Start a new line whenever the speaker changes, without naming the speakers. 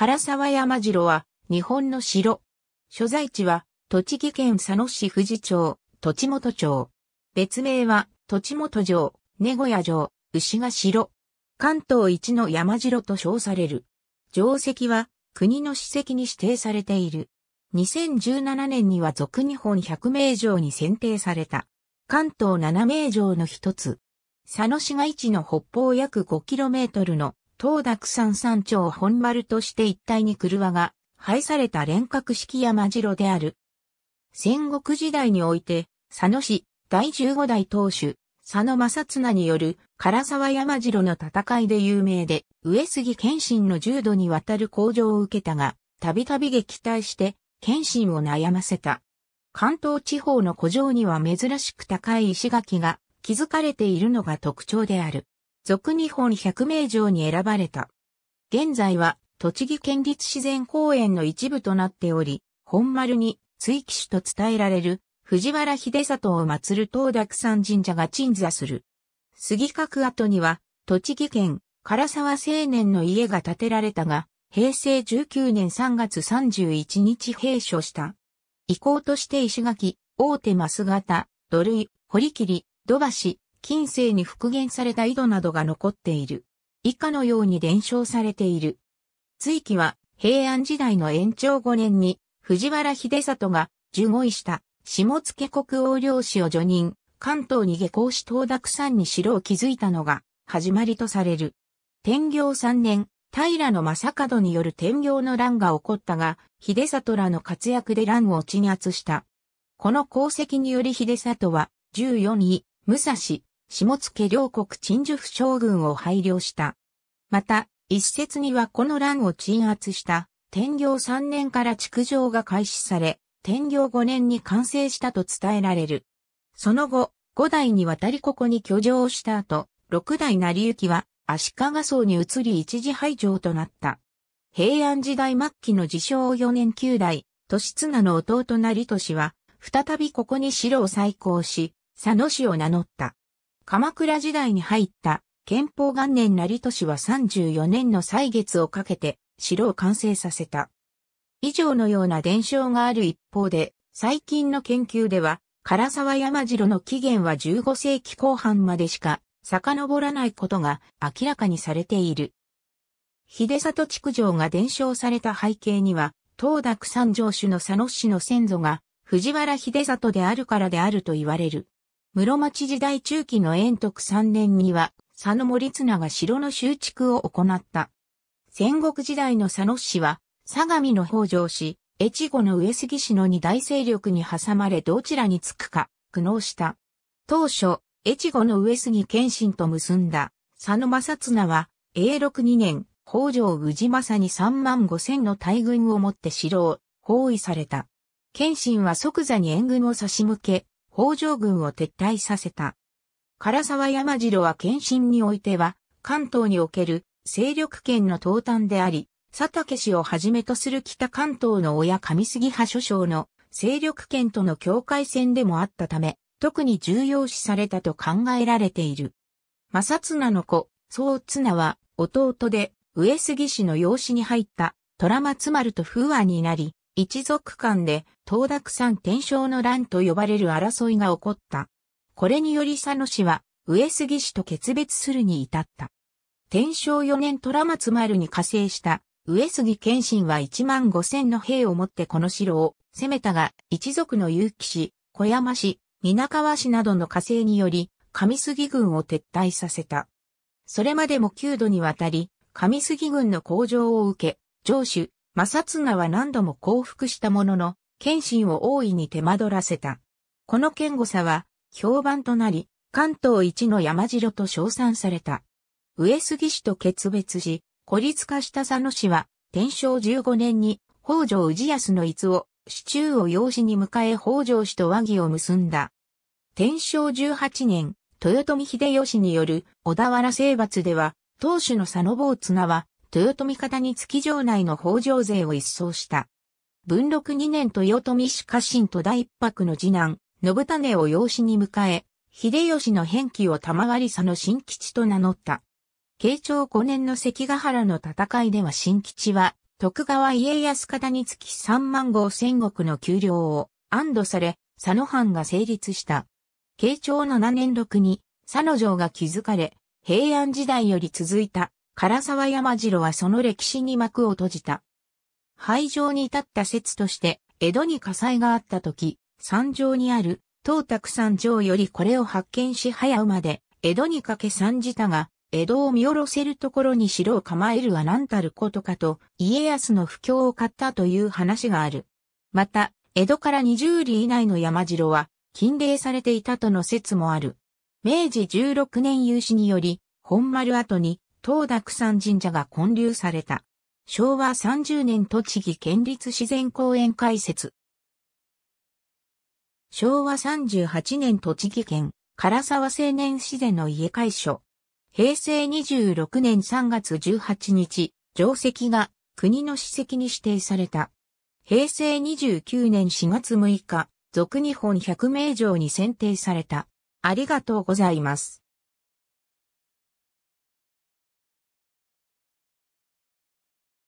唐沢山城は日本の城。所在地は栃木県佐野市富士町、栃本町。別名は栃本城、根小屋城、牛ヶ城。関東一の山城と称される。城跡は国の史跡に指定されている。2017年には俗日本百名城に選定された。関東七名城の一つ。佐野市街地の北方約 5km の東濁山山頂本丸として一帯に車が廃された連閣式山城である。戦国時代において、佐野市第15代当主、佐野正綱による唐沢山城の戦いで有名で、上杉謙信の重度にわたる向上を受けたが、たびたび撃退して、謙信を悩ませた。関東地方の古城には珍しく高い石垣が築かれているのが特徴である。俗日本百名城に選ばれた。現在は、栃木県立自然公園の一部となっており、本丸に追記種と伝えられる藤原秀里を祀る東濁山神社が鎮座する。杉角跡には、栃木県唐沢青年の家が建てられたが、平成19年3月31日閉所した。遺構として石垣、大手マス型、土塁、堀切、土橋、近世に復元された井戸などが残っている。以下のように伝承されている。追記は平安時代の延長5年に藤原秀里が受護位した下野国王領氏を除任、関東に下校し東濁山に城を築いたのが始まりとされる。天行3年、平の正門による天行の乱が起こったが、秀里らの活躍で乱を鎮圧した。この功績により秀里は14位、武蔵、下野両国鎮守府将軍を配慮した。また、一説にはこの乱を鎮圧した天行三年から築城が開始され、天行五年に完成したと伝えられる。その後、五代にわたりここに居城をした後、六代成行は足利荘に移り一時廃城となった。平安時代末期の自称四年九代、年綱の弟成利は、再びここに城を再興し、佐野市を名乗った。鎌倉時代に入った憲法元年成都市は34年の歳月をかけて城を完成させた。以上のような伝承がある一方で、最近の研究では、唐沢山城の起源は15世紀後半までしか遡らないことが明らかにされている。秀里築城が伝承された背景には、東濁三城主の佐野氏の先祖が藤原秀里であるからであると言われる。室町時代中期の延徳3年には、佐野森綱が城の修築を行った。戦国時代の佐野氏は、相模の北条氏、越後の上杉氏の二大勢力に挟まれどちらにつくか、苦悩した。当初、越後の上杉謙信と結んだ、佐野正綱は、永禄2年、北条氏政に3万5千の大軍を持って城を包囲された。謙信は即座に援軍を差し向け、北条軍を撤退させた。唐沢山城は謙信においては、関東における勢力圏の東端であり、佐竹氏をはじめとする北関東の親上杉派諸将の勢力圏との境界線でもあったため、特に重要視されたと考えられている。正綱の子、宗綱は弟で上杉氏の養子に入った虎松丸と風和になり、一族間で東濁山天正の乱と呼ばれる争いが起こった。これにより佐野氏は上杉氏と決別するに至った。天正4年虎松丸に加勢した上杉謙信は1万5千の兵を持ってこの城を攻めたが、一族の結城氏、小山氏、皆川氏などの加勢により、上杉軍を撤退させた。それまでも9度にわたり、上杉軍の向上を受け、上主、正綱は何度も降伏したものの、謙信を大いに手間取らせた。この堅固さは、評判となり、関東一の山城と称賛された。上杉氏と決別し、孤立化した佐野氏は、天正15年に、北条氏康の逸を、市中を養子に迎え北条氏と和議を結んだ。天正18年、豊臣秀吉による小田原征伐では、当主の佐野坊綱は、豊臣方に月城内の北条勢を一掃した。文禄2年豊臣氏家臣と第一泊の次男、信種を養子に迎え、秀吉の返記を賜り佐の新吉と名乗った。慶長5年の関ヶ原の戦いでは新吉は、徳川家康方につき3万5千石の給料を安堵され、佐野藩が成立した。慶長7年6に、佐野城が築かれ、平安時代より続いた唐沢山城はその歴史に幕を閉じた。廃城に至った説として、江戸に火災があった時、山上にある、東卓山城よりこれを発見し早まで、江戸にかけ参じたが、江戸を見下ろせるところに城を構えるは何たることかと、家康の不況を買ったという話がある。また、江戸から20里以内の山城は、禁令されていたとの説もある。明治16年有志により、本丸跡に、東沢山神社が建立された。昭和30年栃木県立自然公園開設。昭和38年栃木県唐沢青年自然の家会所。平成26年3月18日、定石が国の史跡に指定された。平成29年4月6日、俗日本百名城に選定された。ありがとうございます。